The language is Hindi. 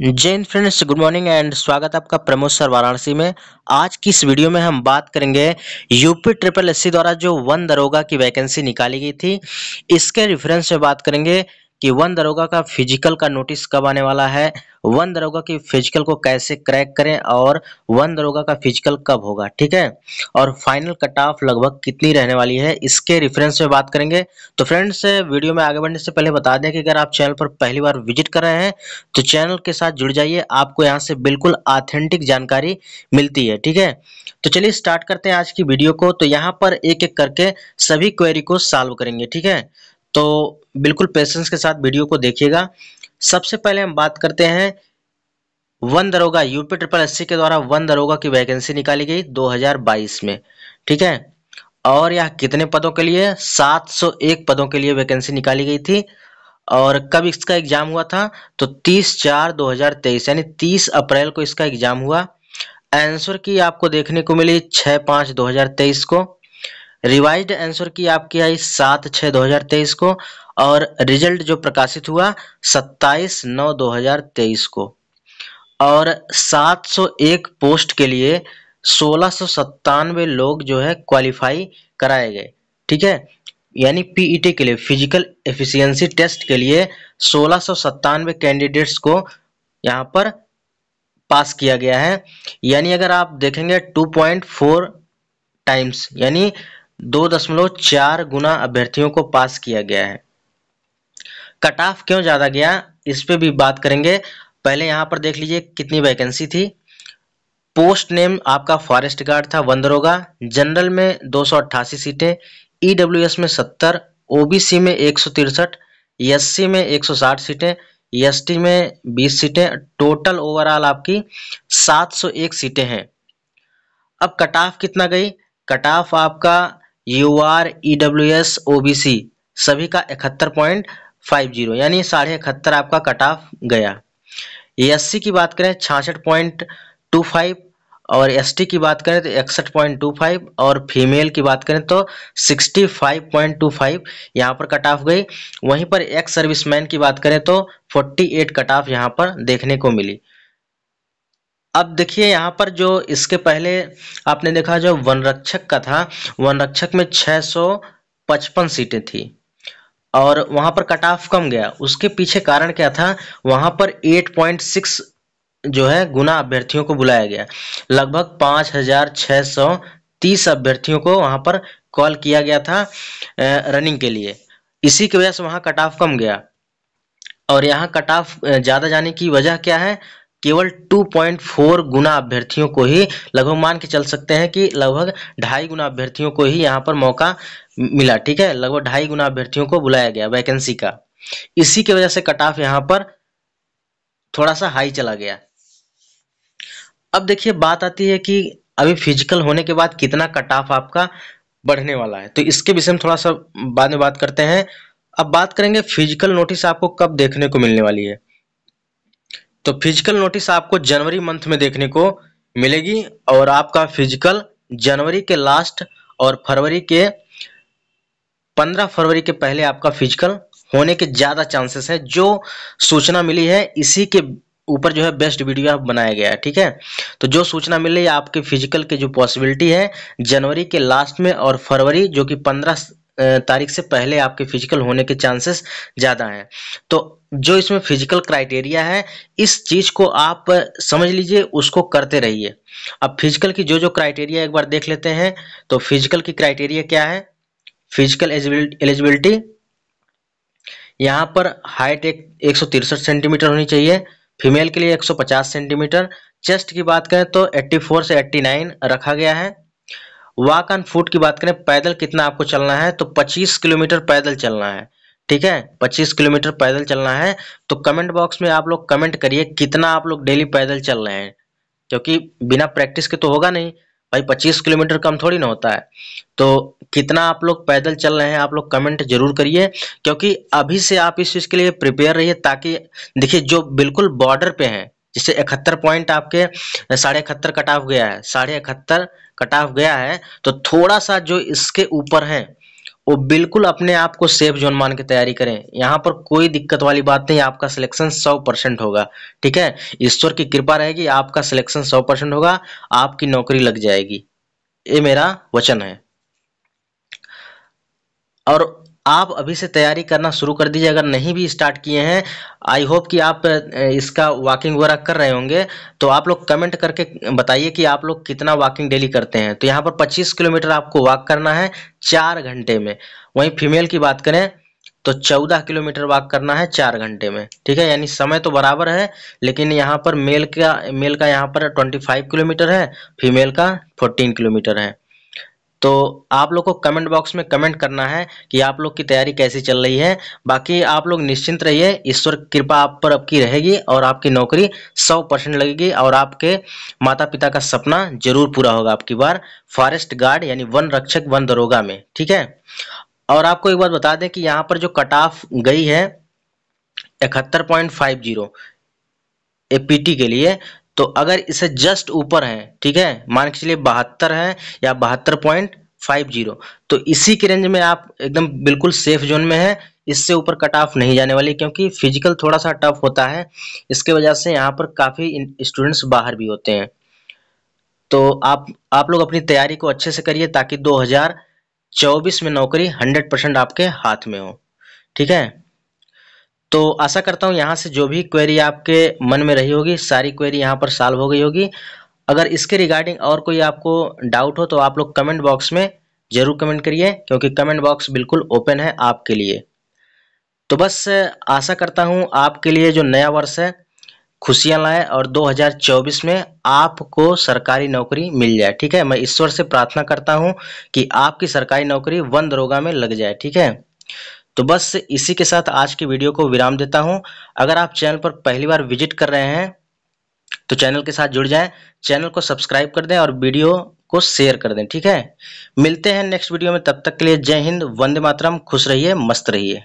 Jain friends good morning and स्वागत है आपका प्रमोद सर वाराणसी में आज की इस वीडियो में हम बात करेंगे यूपी ट्रिपल एससी द्वारा जो वन दरोगा की वैकेंसी निकाली गई थी इसके रेफरेंस में बात करेंगे कि वन दरोगा का फिजिकल का नोटिस कब आने वाला है वन दरोगा की फिजिकल को कैसे क्रैक करें और वन दरोगा का फिजिकल कब होगा ठीक है और फाइनल कट ऑफ लगभग कितनी रहने वाली है इसके रेफरेंस में बात करेंगे तो फ्रेंड्स वीडियो में आगे बढ़ने से पहले बता दें कि अगर आप चैनल पर पहली बार विजिट कर रहे हैं तो चैनल के साथ जुड़ जाइए आपको यहाँ से बिल्कुल ऑथेंटिक जानकारी मिलती है ठीक है तो चलिए स्टार्ट करते हैं आज की वीडियो को तो यहाँ पर एक एक करके सभी क्वेरी को सॉल्व करेंगे ठीक है तो बिल्कुल पेशेंस के साथ वीडियो को देखिएगा सबसे पहले हम बात करते हैं वन दरोगा यूपी ट्रिपल एस के द्वारा वन दरोगा की वैकेंसी निकाली गई 2022 में ठीक है और यह कितने पदों के लिए 701 पदों के लिए वैकेंसी निकाली गई थी और कब इसका एग्जाम हुआ था तो 30 चार 2023 यानी 30 अप्रैल को इसका एग्जाम हुआ आंसर की आपको देखने को मिली 6 पाँच 2023 को रिवाइज आंसर की आपकी आई सात छः दो हजार तेईस को और रिजल्ट जो प्रकाशित हुआ सत्ताईस नौ दो हजार तेईस को और सात सौ एक पोस्ट के लिए सोलह सौ सत्तानवे लोग जो है क्वालिफाई कराए गए ठीक है यानी पीईटी e के लिए फिजिकल एफिशिएंसी टेस्ट के लिए सोलह सौ सत्तानवे कैंडिडेट्स को यहाँ पर पास किया गया है यानी अगर आप देखेंगे टू पॉइंट फोर टाइम्स यानी दो दशमलव चार गुना अभ्यर्थियों को पास किया गया है कट ऑफ क्यों ज़्यादा गया इस पर भी बात करेंगे पहले यहां पर देख लीजिए कितनी वैकेंसी थी पोस्ट नेम आपका फॉरेस्ट गार्ड था वंदरोगा जनरल में दो सीटें ईडब्ल्यूएस e में सत्तर ओबीसी में एक सौ तिरसठ एससी में 160 सीटें एसटी में 20 सीटें टोटल ओवरऑल आपकी 701 सीटें हैं अब कट ऑफ कितना गई कट ऑफ आपका U R E W S O B C सभी का इकहत्तर पॉइंट फाइव जीरो यानी साढ़े इकहत्तर आपका कट ऑफ गया एस सी की बात करें छाछठ पॉइंट टू फाइव और एस टी की बात करें तो इकसठ पॉइंट टू फाइव और फीमेल की बात करें तो sixty five point two five यहाँ पर कट ऑफ गई वहीं पर एक्स सर्विसमैन की बात करें तो फोर्टी एट कट ऑफ यहाँ पर देखने को मिली अब देखिए यहाँ पर जो इसके पहले आपने देखा जो वन रक्षक का था वन रक्षक में 655 सीटें थी और वहाँ पर कट ऑफ कम गया उसके पीछे कारण क्या था वहाँ पर 8.6 जो है गुना अभ्यर्थियों को बुलाया गया लगभग 5,630 अभ्यर्थियों को वहाँ पर कॉल किया गया था रनिंग के लिए इसी की वजह से वहाँ कट ऑफ कम गया और यहाँ कट ऑफ ज़्यादा जाने की वजह क्या है केवल 2.4 गुना अभ्यर्थियों को ही लगभग मान के चल सकते हैं कि लगभग ढाई गुना अभ्यर्थियों को ही यहाँ पर मौका मिला ठीक है लगभग ढाई गुना अभ्यर्थियों को बुलाया गया वैकेंसी का इसी की वजह से कट ऑफ यहाँ पर थोड़ा सा हाई चला गया अब देखिए बात आती है कि अभी फिजिकल होने के बाद कितना कट ऑफ आपका बढ़ने वाला है तो इसके विषय में थोड़ा सा बाद में बात करते हैं अब बात करेंगे फिजिकल नोटिस आपको कब देखने को मिलने वाली है तो फिजिकल नोटिस आपको जनवरी मंथ में देखने को मिलेगी और आपका फिजिकल जनवरी के लास्ट और फरवरी के पंद्रह फरवरी के पहले आपका फिजिकल होने के ज़्यादा चांसेस हैं जो सूचना मिली है इसी के ऊपर जो है बेस्ट वीडियो बनाया गया है ठीक है तो जो सूचना मिल रही है आपके फिजिकल के जो पॉसिबिलिटी है जनवरी के लास्ट में और फरवरी जो कि पंद्रह तारीख से पहले आपके फिजिकल होने के चांसेस ज़्यादा हैं तो जो इसमें फिजिकल क्राइटेरिया है इस चीज को आप समझ लीजिए उसको करते रहिए अब फिजिकल की जो जो क्राइटेरिया एक बार देख लेते हैं तो फिजिकल की क्राइटेरिया क्या है फिजिकल एलिजिबिलिटी यहाँ पर हाइट एक एक सेंटीमीटर होनी चाहिए फीमेल के लिए 150 सेंटीमीटर चेस्ट की बात करें तो 84 से 89 रखा गया है वाक ऑन फुट की बात करें पैदल कितना आपको चलना है तो 25 किलोमीटर पैदल चलना है ठीक है 25 किलोमीटर पैदल चलना है तो कमेंट बॉक्स में आप लोग कमेंट करिए कितना आप लोग डेली पैदल चल रहे हैं क्योंकि बिना प्रैक्टिस के तो होगा नहीं भाई 25 किलोमीटर कम थोड़ी ना होता है तो कितना आप लोग पैदल चल रहे हैं आप लोग कमेंट जरूर करिए क्योंकि अभी से आप इस चीज़ के लिए प्रिपेयर रहिए ताकि देखिए जो बिल्कुल बॉर्डर पे हैं जिससे इकहत्तर पॉइंट आपके साढ़े इकहत्तर कट ऑफ गया है साढ़े इकहत्तर कट ऑफ गया है तो थोड़ा सा जो इसके ऊपर है वो बिल्कुल अपने आप को सेफ जोन मान के तैयारी करें यहाँ पर कोई दिक्कत वाली बात नहीं आपका सिलेक्शन सौ परसेंट होगा ठीक है ईश्वर की कृपा रहेगी आपका सिलेक्शन सौ परसेंट होगा आपकी नौकरी लग जाएगी ये मेरा वचन है और आप अभी से तैयारी करना शुरू कर दीजिए अगर नहीं भी स्टार्ट किए हैं आई होप कि आप इसका वॉकिंग वगैरह कर रहे होंगे तो आप लोग कमेंट करके बताइए कि आप लोग कितना वॉकिंग डेली करते हैं तो यहाँ पर 25 किलोमीटर आपको वॉक करना है चार घंटे में वहीं फीमेल की बात करें तो 14 किलोमीटर वॉक करना है चार घंटे में ठीक है यानी समय तो बराबर है लेकिन यहाँ पर मेल का मेल का यहाँ पर ट्वेंटी किलोमीटर है फीमेल का फोर्टीन किलोमीटर है तो आप लोग को कमेंट बॉक्स में कमेंट करना है कि आप लोग की तैयारी कैसी चल रही है बाकी आप लोग निश्चिंत रहिए ईश्वर कृपा आप पर आपकी रहेगी और आपकी नौकरी सौ परसेंट लगेगी और आपके माता पिता का सपना जरूर पूरा होगा आपकी बार फॉरेस्ट गार्ड यानी वन रक्षक वन दरोगा में ठीक है और आपको एक बात बता दें कि यहाँ पर जो कट ऑफ गई है इकहत्तर पॉइंट फाइव जीरो टी के लिए तो अगर इसे जस्ट ऊपर है ठीक है मान के चलिए बहत्तर है या बहत्तर पॉइंट फाइव जीरो तो इसी के रेंज में आप एकदम बिल्कुल सेफ जोन में है इससे ऊपर कट ऑफ नहीं जाने वाली क्योंकि फिजिकल थोड़ा सा टफ होता है इसके वजह से यहाँ पर काफ़ी स्टूडेंट्स बाहर भी होते हैं तो आप आप लोग अपनी तैयारी को अच्छे से करिए ताकि 2024 में नौकरी 100 परसेंट आपके हाथ में हो ठीक है तो आशा करता हूँ यहाँ से जो भी क्वेरी आपके मन में रही होगी सारी क्वेरी यहाँ पर सॉल्व हो गई होगी अगर इसके रिगार्डिंग और कोई आपको डाउट हो तो आप लोग कमेंट बॉक्स में ज़रूर कमेंट करिए क्योंकि कमेंट बॉक्स बिल्कुल ओपन है आपके लिए तो बस आशा करता हूँ आपके लिए जो नया वर्ष है खुशियाँ लाएँ और 2024 में आपको सरकारी नौकरी मिल जाए ठीक है मैं ईश्वर से प्रार्थना करता हूँ कि आपकी सरकारी नौकरी वन दरोगा में लग जाए ठीक है तो बस इसी के साथ आज की वीडियो को विराम देता हूं अगर आप चैनल पर पहली बार विजिट कर रहे हैं तो चैनल के साथ जुड़ जाएं चैनल को सब्सक्राइब कर दें और वीडियो को शेयर कर दें ठीक है मिलते हैं नेक्स्ट वीडियो में तब तक के लिए जय हिंद वंदे मातरम खुश रहिए मस्त रहिए